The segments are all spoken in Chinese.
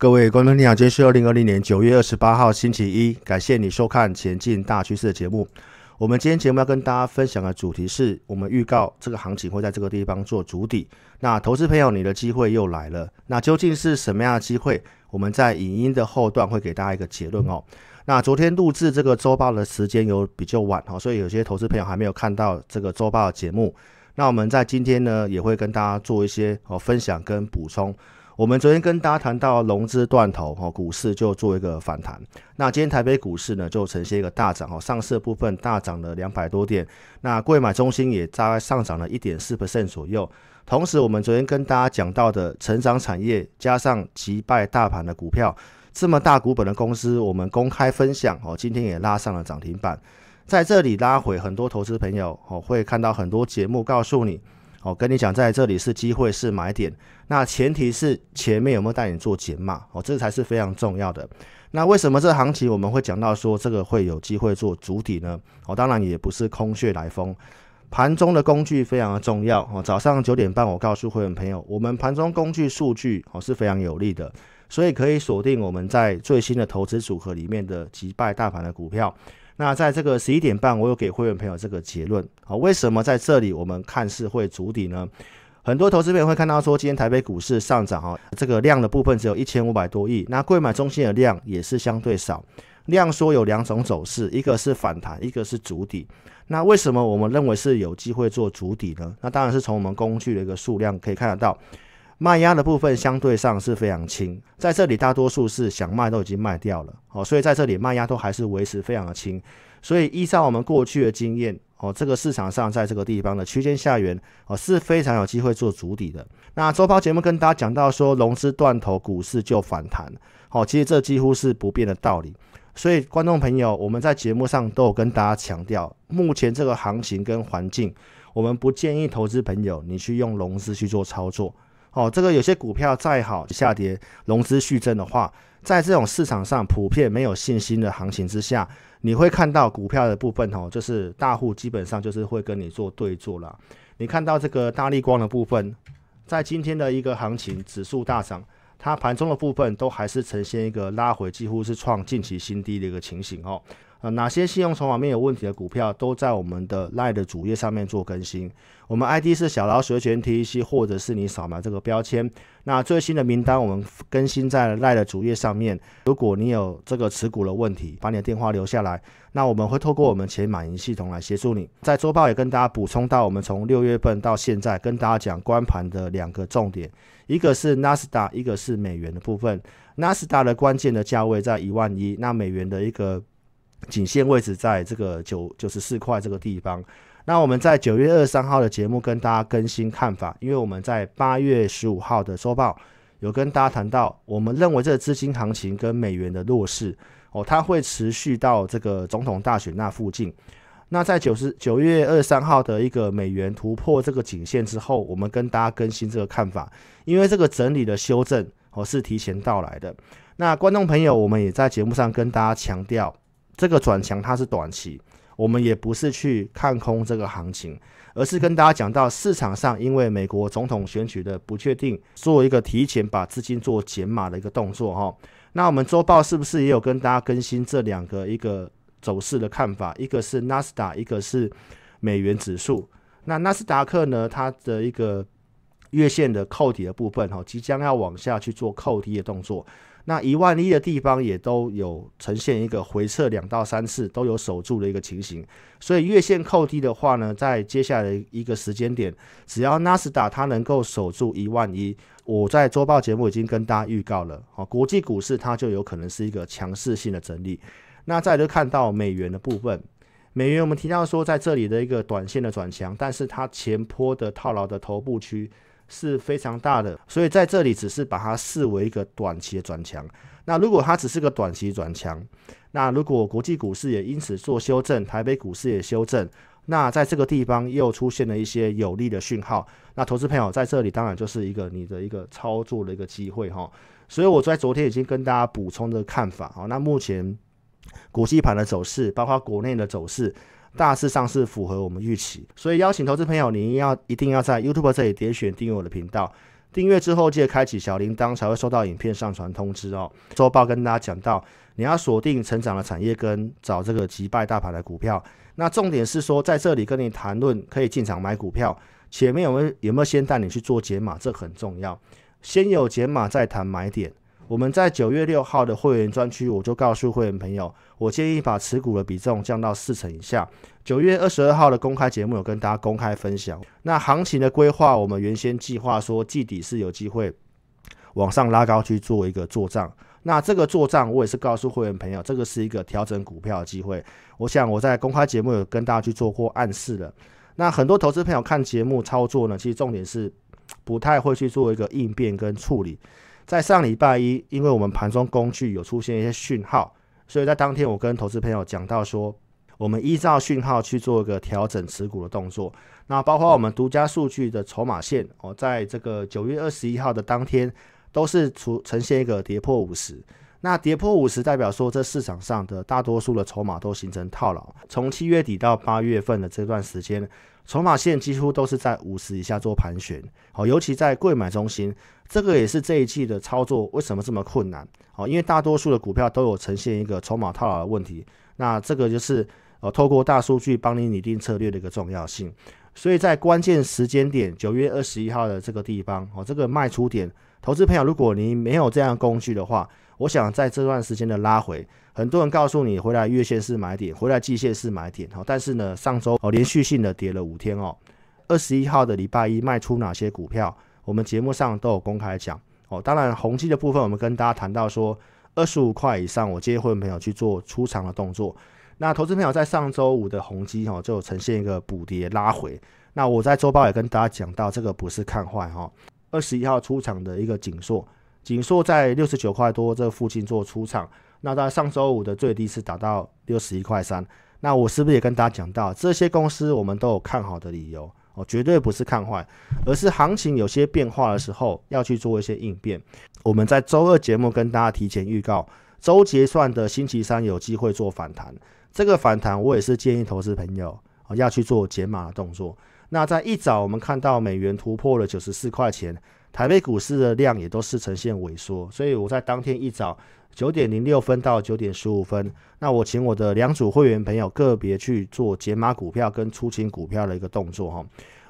各位观众你好，今天是二零二零年九月二十八号星期一，感谢你收看《前进大趋势》的节目。我们今天节目要跟大家分享的主题是我们预告这个行情会在这个地方做主底，那投资朋友你的机会又来了。那究竟是什么样的机会？我们在影音的后段会给大家一个结论哦。那昨天录制这个周报的时间有比较晚哦，所以有些投资朋友还没有看到这个周报的节目。那我们在今天呢，也会跟大家做一些哦分享跟补充。我们昨天跟大家谈到融资断头，哦，股市就做一个反弹。那今天台北股市呢，就呈现一个大涨，哦，上市部分大涨了两百多点。那贵买中心也大概上涨了一点四 percent 左右。同时，我们昨天跟大家讲到的成长产业，加上击败大盘的股票，这么大股本的公司，我们公开分享，哦，今天也拉上了涨停板。在这里拉回很多投资朋友，哦，会看到很多节目告诉你。哦，跟你讲，在这里是机会是买点，那前提是前面有没有带你做减码，哦，这才是非常重要的。那为什么这行情我们会讲到说这个会有机会做主体呢？哦，当然也不是空穴来风，盘中的工具非常的重要。哦，早上九点半我告诉会员朋友，我们盘中工具数据哦是非常有利的，所以可以锁定我们在最新的投资组合里面的击败大盘的股票。那在这个十一点半，我有给会员朋友这个结论啊。为什么在这里我们看似会筑底呢？很多投资朋友会看到说，今天台北股市上涨啊，这个量的部分只有一千五百多亿，那柜买中心的量也是相对少。量缩有两种走势，一个是反弹，一个是主底。那为什么我们认为是有机会做主底呢？那当然是从我们工具的一个数量可以看得到。卖压的部分相对上是非常轻，在这里大多数是想卖都已经卖掉了哦，所以在这里卖压都还是维持非常的轻，所以依照我们过去的经验哦，这个市场上在这个地方的区间下缘哦是非常有机会做足底的。那周报节目跟大家讲到说，融资断头股市就反弹，好，其实这几乎是不变的道理。所以观众朋友，我们在节目上都有跟大家强调，目前这个行情跟环境，我们不建议投资朋友你去用融资去做操作。哦，这个有些股票再好下跌，融资续增的话，在这种市场上普遍没有信心的行情之下，你会看到股票的部分哦，就是大户基本上就是会跟你做对做了。你看到这个大立光的部分，在今天的一个行情指数大涨，它盘中的部分都还是呈现一个拉回，几乎是创近期新低的一个情形哦。啊，哪些信用筹码面有问题的股票都在我们的赖的主页上面做更新。我们 ID 是小劳学全 T E C，或者是你扫描这个标签。那最新的名单我们更新在赖的主页上面。如果你有这个持股的问题，把你的电话留下来，那我们会透过我们前满盈系统来协助你。在周报也跟大家补充到，我们从六月份到现在跟大家讲关盘的两个重点，一个是纳斯达，一个是美元的部分。纳斯达的关键的价位在一万一，那美元的一个。颈线位置在这个九九十四块这个地方。那我们在九月二十三号的节目跟大家更新看法，因为我们在八月十五号的周报有跟大家谈到，我们认为这个资金行情跟美元的弱势哦，它会持续到这个总统大选那附近。那在九十九月二十三号的一个美元突破这个颈线之后，我们跟大家更新这个看法，因为这个整理的修正哦是提前到来的。那观众朋友，我们也在节目上跟大家强调。这个转强它是短期，我们也不是去看空这个行情，而是跟大家讲到市场上因为美国总统选举的不确定，做一个提前把资金做减码的一个动作哈。那我们周报是不是也有跟大家更新这两个一个走势的看法？一个是纳斯达一个是美元指数。那纳斯达克呢，它的一个月线的扣底的部分哈，即将要往下去做扣底的动作。那一万一的地方也都有呈现一个回撤两到三次都有守住的一个情形，所以月线扣低的话呢，在接下来一个时间点，只要纳斯达它能够守住一万一，我在周报节目已经跟大家预告了啊，国际股市它就有可能是一个强势性的整理。那再来看到美元的部分，美元我们提到说在这里的一个短线的转强，但是它前坡的套牢的头部区。是非常大的，所以在这里只是把它视为一个短期的转强。那如果它只是个短期转强，那如果国际股市也因此做修正，台北股市也修正，那在这个地方又出现了一些有利的讯号，那投资朋友在这里当然就是一个你的一个操作的一个机会哈。所以我在昨天已经跟大家补充的看法哈，那目前国际盘的走势，包括国内的走势。大致上是符合我们预期，所以邀请投资朋友，你一定要一定要在 YouTube 这里点选订阅我的频道。订阅之后记得开启小铃铛，才会收到影片上传通知哦。周报跟大家讲到，你要锁定成长的产业跟找这个击败大盘的股票。那重点是说，在这里跟你谈论可以进场买股票，前面有没有有没有先带你去做解码？这很重要，先有解码再谈买点。我们在九月六号的会员专区，我就告诉会员朋友，我建议把持股的比重降到四成以下。九月二十二号的公开节目有跟大家公开分享。那行情的规划，我们原先计划说，季底是有机会往上拉高去做一个做账。那这个做账，我也是告诉会员朋友，这个是一个调整股票的机会。我想我在公开节目有跟大家去做过暗示了。那很多投资朋友看节目操作呢，其实重点是不太会去做一个应变跟处理。在上礼拜一，因为我们盘中工具有出现一些讯号，所以在当天我跟投资朋友讲到说，我们依照讯号去做一个调整持股的动作。那包括我们独家数据的筹码线，哦，在这个九月二十一号的当天，都是出呈现一个跌破五十。那跌破五十，代表说这市场上的大多数的筹码都形成套牢。从七月底到八月份的这段时间，筹码线几乎都是在五十以下做盘旋。好，尤其在贵买中心，这个也是这一季的操作为什么这么困难？好，因为大多数的股票都有呈现一个筹码套牢的问题。那这个就是呃，透过大数据帮你拟定策略的一个重要性。所以在关键时间点，九月二十一号的这个地方，哦，这个卖出点，投资朋友，如果你没有这样工具的话。我想在这段时间的拉回，很多人告诉你回来月线是买点，回来季线是买点。哈。但是呢，上周哦连续性的跌了五天哦。二十一号的礼拜一卖出哪些股票，我们节目上都有公开讲。哦，当然宏基的部分，我们跟大家谈到说二十五块以上，我接会朋友去做出场的动作。那投资朋友在上周五的宏基哦，就呈现一个补跌拉回。那我在周报也跟大家讲到，这个不是看坏哈。二十一号出场的一个紧缩。紧缩在六十九块多这附近做出场，那在上周五的最低是达到六十一块三。那我是不是也跟大家讲到，这些公司我们都有看好的理由，哦，绝对不是看坏，而是行情有些变化的时候要去做一些应变。我们在周二节目跟大家提前预告，周结算的星期三有机会做反弹。这个反弹我也是建议投资朋友要去做减码的动作。那在一早我们看到美元突破了九十四块钱。台北股市的量也都是呈现萎缩，所以我在当天一早九点零六分到九点十五分，那我请我的两组会员朋友个别去做解码股票跟出清股票的一个动作哈，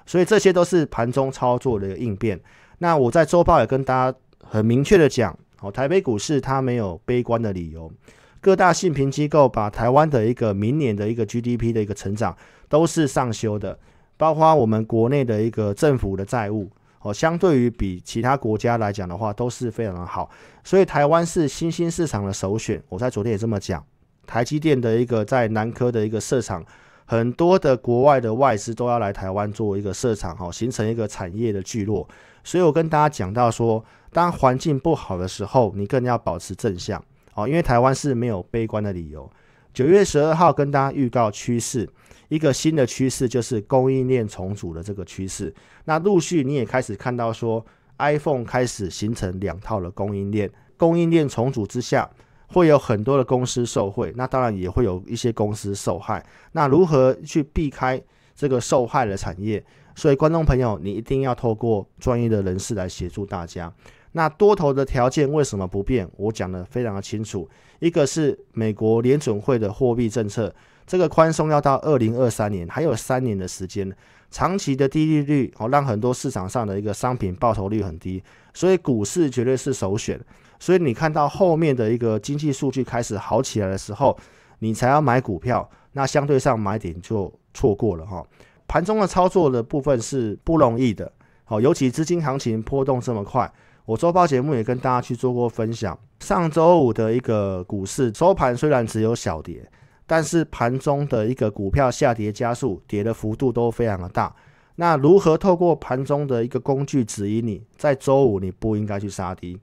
所以这些都是盘中操作的一个应变。那我在周报也跟大家很明确的讲，哦，台北股市它没有悲观的理由，各大信评机构把台湾的一个明年的一个 GDP 的一个成长都是上修的，包括我们国内的一个政府的债务。哦，相对于比其他国家来讲的话，都是非常的好。所以台湾是新兴市场的首选。我在昨天也这么讲。台积电的一个在南科的一个设厂，很多的国外的外资都要来台湾做一个设厂，哈，形成一个产业的聚落。所以我跟大家讲到说，当环境不好的时候，你更要保持正向，哦，因为台湾是没有悲观的理由。九月十二号跟大家预告趋势。一个新的趋势就是供应链重组的这个趋势。那陆续你也开始看到说，iPhone 开始形成两套的供应链，供应链重组之下会有很多的公司受惠，那当然也会有一些公司受害。那如何去避开这个受害的产业？所以观众朋友，你一定要透过专业的人士来协助大家。那多头的条件为什么不变？我讲的非常的清楚，一个是美国联准会的货币政策。这个宽松要到二零二三年，还有三年的时间。长期的低利率，哦，让很多市场上的一个商品爆头率很低，所以股市绝对是首选。所以你看到后面的一个经济数据开始好起来的时候，你才要买股票。那相对上买点就错过了哈。盘中的操作的部分是不容易的，好，尤其资金行情波动这么快，我周报节目也跟大家去做过分享。上周五的一个股市收盘虽然只有小跌。但是盘中的一个股票下跌加速，跌的幅度都非常的大。那如何透过盘中的一个工具指引你在周五你不应该去杀低？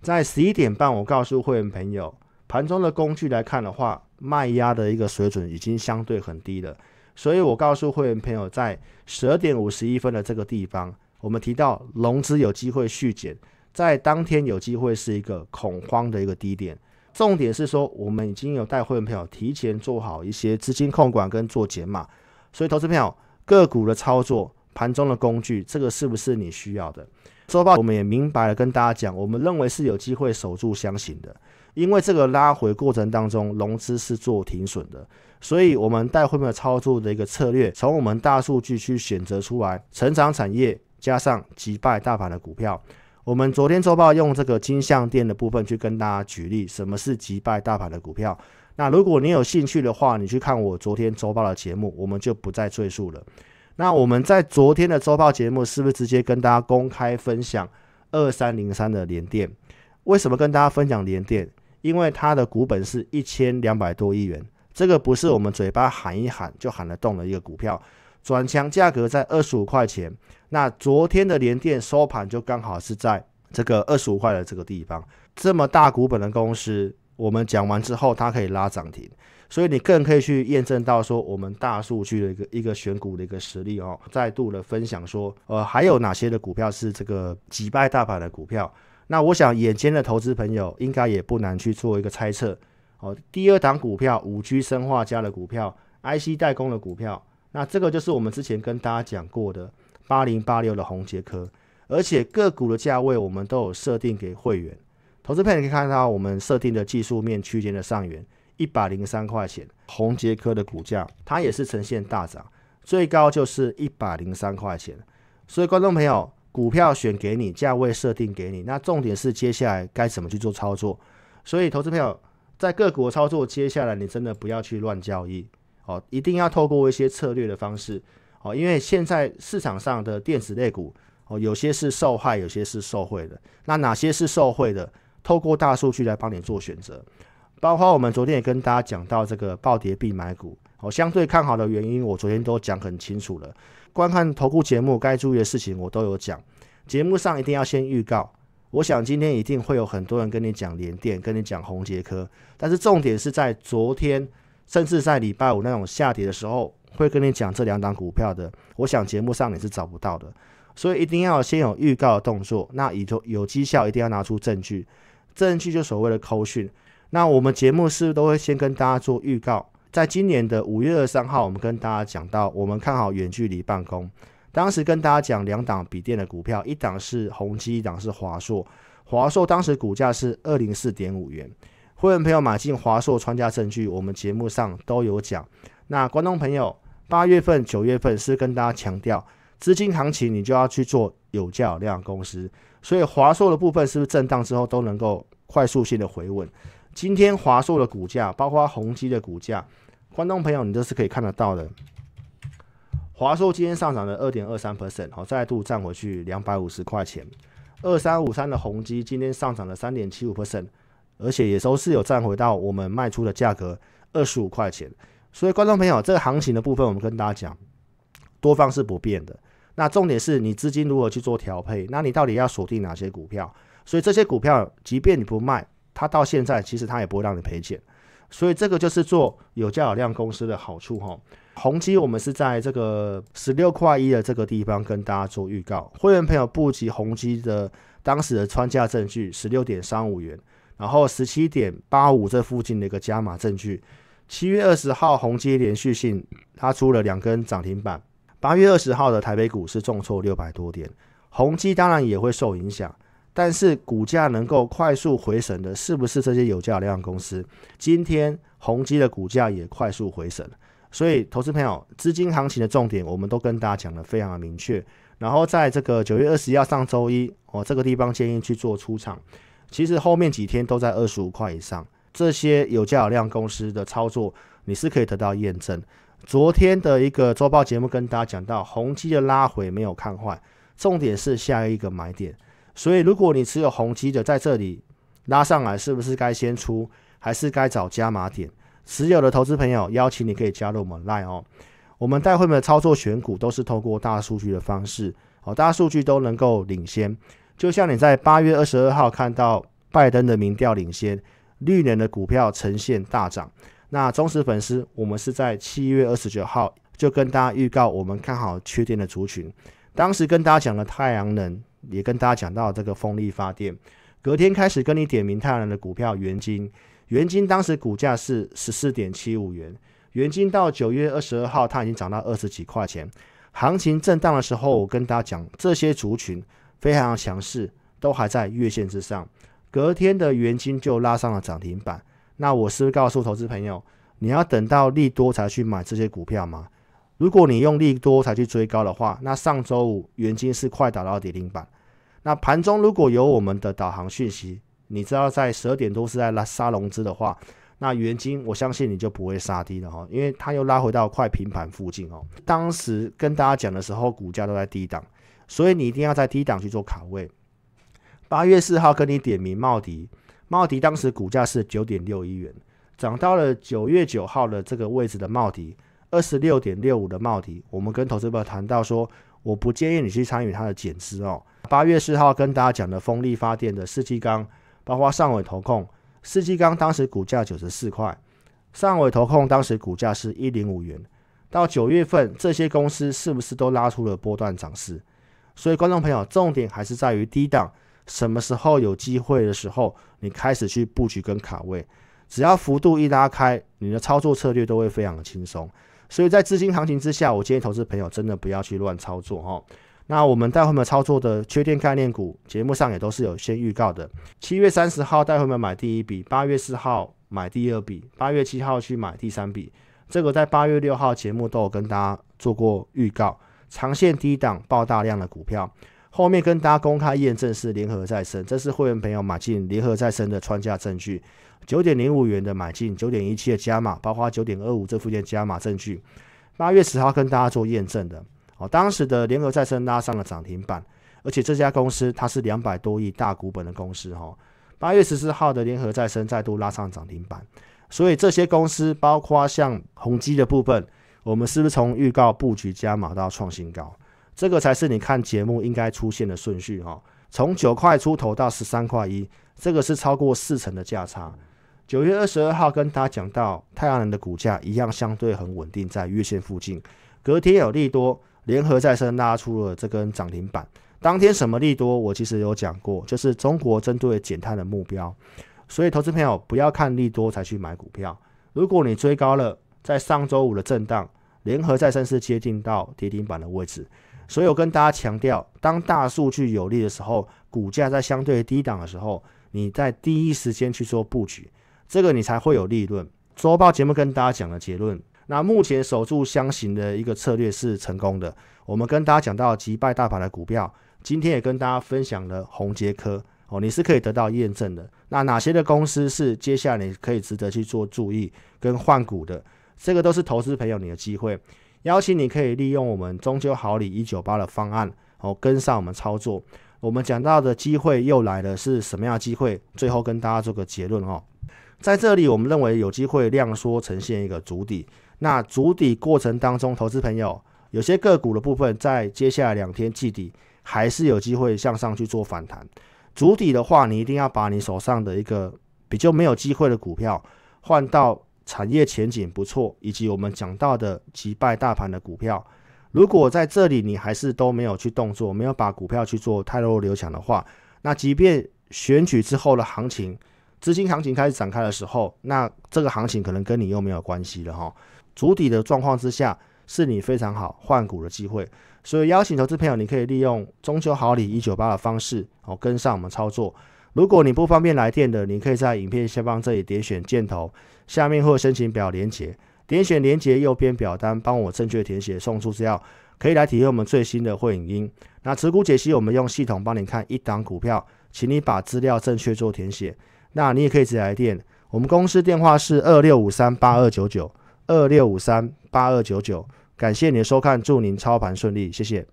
在十一点半，我告诉会员朋友，盘中的工具来看的话，卖压的一个水准已经相对很低了。所以，我告诉会员朋友，在十二点五十一分的这个地方，我们提到融资有机会续减，在当天有机会是一个恐慌的一个低点。重点是说，我们已经有带会员朋友提前做好一些资金控管跟做减码，所以投资朋友个股的操作、盘中的工具，这个是不是你需要的？周报我们也明白了跟大家讲，我们认为是有机会守住箱型的，因为这个拉回过程当中，融资是做停损的，所以我们带会员的操作的一个策略，从我们大数据去选择出来成长产业加上击败大盘的股票。我们昨天周报用这个金相店的部分去跟大家举例，什么是击败大盘的股票。那如果你有兴趣的话，你去看我昨天周报的节目，我们就不再赘述了。那我们在昨天的周报节目是不是直接跟大家公开分享二三零三的联电？为什么跟大家分享联电？因为它的股本是一千两百多亿元，这个不是我们嘴巴喊一喊就喊得动的一个股票。转强价格在二十五块钱。那昨天的联电收盘就刚好是在这个二十五块的这个地方，这么大股本的公司，我们讲完之后，它可以拉涨停，所以你更可以去验证到说我们大数据的一个一个选股的一个实力哦。再度的分享说，呃，还有哪些的股票是这个击败大盘的股票？那我想，眼尖的投资朋友应该也不难去做一个猜测哦。第二档股票，五 G 生化家的股票，IC 代工的股票，那这个就是我们之前跟大家讲过的。八零八六的红杰科，而且个股的价位我们都有设定给会员。投资朋友可以看到，我们设定的技术面区间的上缘一百零三块钱，红杰科的股价它也是呈现大涨，最高就是一百零三块钱。所以，观众朋友，股票选给你，价位设定给你，那重点是接下来该怎么去做操作。所以，投资朋友在个股的操作接下来，你真的不要去乱交易哦，一定要透过一些策略的方式。哦，因为现在市场上的电子类股，哦，有些是受害，有些是受贿的。那哪些是受贿的？透过大数据来帮你做选择，包括我们昨天也跟大家讲到这个暴跌必买股。哦，相对看好的原因，我昨天都讲很清楚了。观看投顾节目该注意的事情，我都有讲。节目上一定要先预告。我想今天一定会有很多人跟你讲联电，跟你讲宏杰科，但是重点是在昨天，甚至在礼拜五那种下跌的时候。会跟你讲这两档股票的，我想节目上你是找不到的，所以一定要先有预告的动作。那以有绩效一定要拿出证据，证据就所谓的扣讯。那我们节目是不是都会先跟大家做预告？在今年的五月二三号，我们跟大家讲到我们看好远距离办公，当时跟大家讲两档笔电的股票，一档是宏基，一档是华硕。华硕当时股价是二零四点五元。会员朋友买进华硕穿价证据，我们节目上都有讲。那观众朋友。八月份、九月份是跟大家强调资金行情，你就要去做有价有量公司。所以华硕的部分是不是震荡之后都能够快速性的回稳？今天华硕的股价，包括宏基的股价，观众朋友你都是可以看得到的。华硕今天上涨了二点二三 percent，好，再度站回去两百五十块钱。二三五三的宏基今天上涨了三点七五 percent，而且也都是有站回到我们卖出的价格二十五块钱。所以，观众朋友，这个行情的部分，我们跟大家讲，多方是不变的。那重点是你资金如何去做调配？那你到底要锁定哪些股票？所以，这些股票，即便你不卖，它到现在其实它也不会让你赔钱。所以，这个就是做有价有量公司的好处哈。宏基，我们是在这个十六块一的这个地方跟大家做预告。会员朋友布局宏基的当时的穿价证据十六点三五元，然后十七点八五这附近的一个加码证据。七月二十号，宏基连续性，它出了两根涨停板。八月二十号的台北股市重挫六百多点，宏基当然也会受影响。但是股价能够快速回升的，是不是这些有价量公司？今天宏基的股价也快速回升，所以投资朋友，资金行情的重点，我们都跟大家讲的非常的明确。然后在这个九月二十号上周一，我这个地方建议去做出场。其实后面几天都在二十五块以上。这些有价有量公司的操作，你是可以得到验证。昨天的一个周报节目跟大家讲到，宏基的拉回没有看坏，重点是下一个买点。所以，如果你持有宏基的，在这里拉上来，是不是该先出，还是该找加码点？持有的投资朋友，邀请你可以加入我们 Line 哦。我们代会们的操作选股都是透过大数据的方式，哦，大数据都能够领先。就像你在八月二十二号看到拜登的民调领先。绿能的股票呈现大涨。那忠实粉丝，我们是在七月二十九号就跟大家预告，我们看好缺电的族群。当时跟大家讲了太阳能，也跟大家讲到这个风力发电。隔天开始跟你点名太阳能的股票元晶，元晶当时股价是十四点七五元，元晶到九月二十二号它已经涨到二十几块钱。行情震荡的时候，我跟大家讲，这些族群非常强势，都还在月线之上。隔天的元金就拉上了涨停板，那我是不是告诉投资朋友，你要等到利多才去买这些股票吗？如果你用利多才去追高的话，那上周五元金是快打到跌停板。那盘中如果有我们的导航讯息，你知道在十二点多是在拉杀融资的话，那元金我相信你就不会杀低了哈，因为它又拉回到快平盘附近哦。当时跟大家讲的时候，股价都在低档，所以你一定要在低档去做卡位。八月四号跟你点名茂迪，茂迪当时股价是九点六一元，涨到了九月九号的这个位置的茂迪二十六点六五的茂迪，我们跟投资朋友谈到说，我不建议你去参与它的减资哦。八月四号跟大家讲的风力发电的四季钢，包括上尾投控，四季钢当时股价九十四块，上尾投控当时股价是一零五元，到九月份这些公司是不是都拉出了波段涨势？所以观众朋友，重点还是在于低档。什么时候有机会的时候，你开始去布局跟卡位，只要幅度一拉开，你的操作策略都会非常的轻松。所以在资金行情之下，我建议投资朋友真的不要去乱操作哈。那我们待会们操作的缺电概念股，节目上也都是有先预告的。七月三十号待会们买第一笔，八月四号买第二笔，八月七号去买第三笔。这个在八月六号节目都有跟大家做过预告，长线低档爆大量的股票。后面跟大家公开验证是联合再生，这是会员朋友买进联合再生的穿价证据，九点零五元的买进，九点一七的加码，包括九点二五这附件加码证据。八月十号跟大家做验证的，哦，当时的联合再生拉上了涨停板，而且这家公司它是两百多亿大股本的公司，哈。八月十四号的联合再生再度拉上涨停板，所以这些公司包括像宏基的部分，我们是不是从预告布局加码到创新高？这个才是你看节目应该出现的顺序哈，从九块出头到十三块一，这个是超过四成的价差。九月二十二号跟大家讲到，太阳能的股价一样相对很稳定在月线附近。隔天有利多，联合再生拉出了这根涨停板。当天什么利多？我其实有讲过，就是中国针对减碳的目标。所以投资朋友不要看利多才去买股票。如果你追高了，在上周五的震荡，联合再生是接近到跌停板的位置。所以我跟大家强调，当大数据有利的时候，股价在相对低档的时候，你在第一时间去做布局，这个你才会有利润。周报节目跟大家讲的结论，那目前守住箱型的一个策略是成功的。我们跟大家讲到击败大盘的股票，今天也跟大家分享了红杰科哦，你是可以得到验证的。那哪些的公司是接下来你可以值得去做注意跟换股的，这个都是投资朋友你的机会。邀请你可以利用我们中秋好礼一九八的方案哦，跟上我们操作。我们讲到的机会又来了，是什么样的机会？最后跟大家做个结论哦。在这里，我们认为有机会量缩呈现一个足底。那足底过程当中，投资朋友有些个股的部分，在接下来两天季底还是有机会向上去做反弹。足底的话，你一定要把你手上的一个比较没有机会的股票换到。产业前景不错，以及我们讲到的击败大盘的股票，如果在这里你还是都没有去动作，没有把股票去做太弱流强的话，那即便选举之后的行情，资金行情开始展开的时候，那这个行情可能跟你又没有关系了哈。主底的状况之下，是你非常好换股的机会，所以邀请投资朋友，你可以利用中秋好礼一九八的方式哦，跟上我们操作。如果你不方便来电的，你可以在影片下方这里点选箭头。下面或申请表连接，点选连接右边表单，帮我正确填写送出资料，可以来体验我们最新的会影音。那持股解析，我们用系统帮你看一档股票，请你把资料正确做填写。那你也可以直接来电，我们公司电话是二六五三八二九九二六五三八二九九，感谢你的收看，祝您操盘顺利，谢谢。